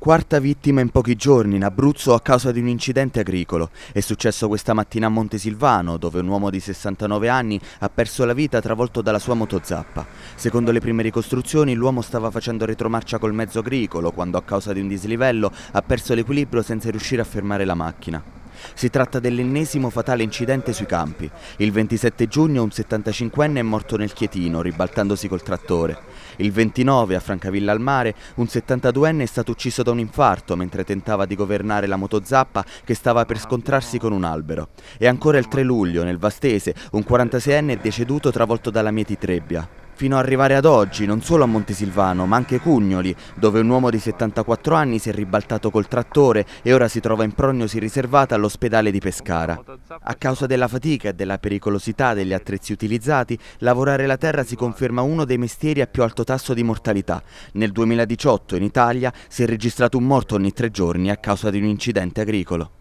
Quarta vittima in pochi giorni in Abruzzo a causa di un incidente agricolo. È successo questa mattina a Montesilvano, dove un uomo di 69 anni ha perso la vita travolto dalla sua motozappa. Secondo le prime ricostruzioni, l'uomo stava facendo retromarcia col mezzo agricolo quando a causa di un dislivello ha perso l'equilibrio senza riuscire a fermare la macchina. Si tratta dell'ennesimo fatale incidente sui campi. Il 27 giugno un 75enne è morto nel Chietino, ribaltandosi col trattore. Il 29 a Francavilla al Mare un 72enne è stato ucciso da un infarto mentre tentava di governare la motozappa che stava per scontrarsi con un albero. E ancora il 3 luglio nel Vastese un 46enne è deceduto travolto dalla mieti trebbia fino ad arrivare ad oggi non solo a Montesilvano ma anche Cugnoli, dove un uomo di 74 anni si è ribaltato col trattore e ora si trova in prognosi riservata all'ospedale di Pescara. A causa della fatica e della pericolosità degli attrezzi utilizzati, lavorare la terra si conferma uno dei mestieri a più alto tasso di mortalità. Nel 2018 in Italia si è registrato un morto ogni tre giorni a causa di un incidente agricolo.